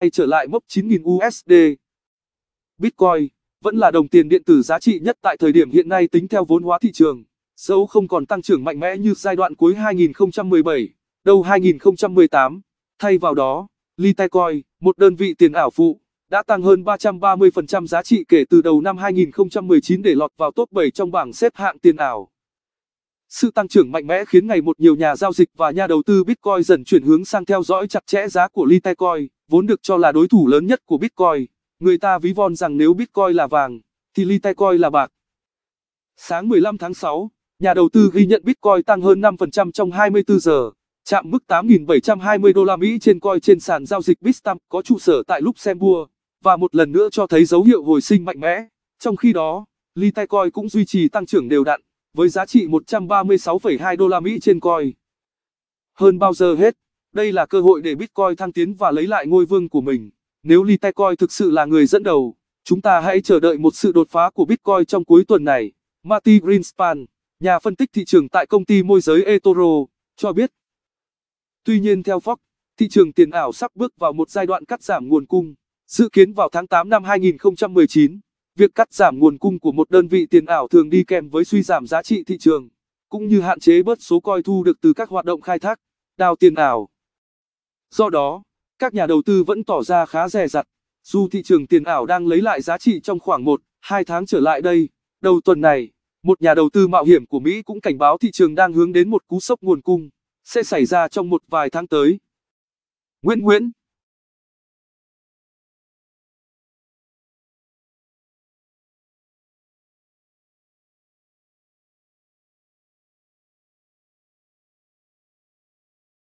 quay trở lại mốc 9.000 USD. Bitcoin vẫn là đồng tiền điện tử giá trị nhất tại thời điểm hiện nay tính theo vốn hóa thị trường, dẫu không còn tăng trưởng mạnh mẽ như giai đoạn cuối 2017, đầu 2018. Thay vào đó, Litecoin, một đơn vị tiền ảo phụ, đã tăng hơn 330% giá trị kể từ đầu năm 2019 để lọt vào top 7 trong bảng xếp hạng tiền ảo. Sự tăng trưởng mạnh mẽ khiến ngày một nhiều nhà giao dịch và nhà đầu tư Bitcoin dần chuyển hướng sang theo dõi chặt chẽ giá của Litecoin vốn được cho là đối thủ lớn nhất của Bitcoin. Người ta ví von rằng nếu Bitcoin là vàng, thì Litecoin là bạc. Sáng 15 tháng 6, nhà đầu tư ghi nhận Bitcoin tăng hơn 5% trong 24 giờ, chạm mức 8.720 đô la Mỹ trên coin trên sàn giao dịch Bitstamp có trụ sở tại Luxembourg, và một lần nữa cho thấy dấu hiệu hồi sinh mạnh mẽ. Trong khi đó, Litecoin cũng duy trì tăng trưởng đều đặn, với giá trị 136,2 đô la Mỹ trên coin. Hơn bao giờ hết, đây là cơ hội để Bitcoin thăng tiến và lấy lại ngôi vương của mình. Nếu Litecoin thực sự là người dẫn đầu, chúng ta hãy chờ đợi một sự đột phá của Bitcoin trong cuối tuần này. Marty Greenspan, nhà phân tích thị trường tại công ty môi giới eToro, cho biết. Tuy nhiên theo Fox, thị trường tiền ảo sắp bước vào một giai đoạn cắt giảm nguồn cung. Dự kiến vào tháng 8 năm 2019, việc cắt giảm nguồn cung của một đơn vị tiền ảo thường đi kèm với suy giảm giá trị thị trường, cũng như hạn chế bớt số coi thu được từ các hoạt động khai thác, đào tiền ảo. Do đó, các nhà đầu tư vẫn tỏ ra khá dè dặt. Dù thị trường tiền ảo đang lấy lại giá trị trong khoảng 1, 2 tháng trở lại đây, đầu tuần này, một nhà đầu tư mạo hiểm của Mỹ cũng cảnh báo thị trường đang hướng đến một cú sốc nguồn cung, sẽ xảy ra trong một vài tháng tới. Nguyễn Nguyễn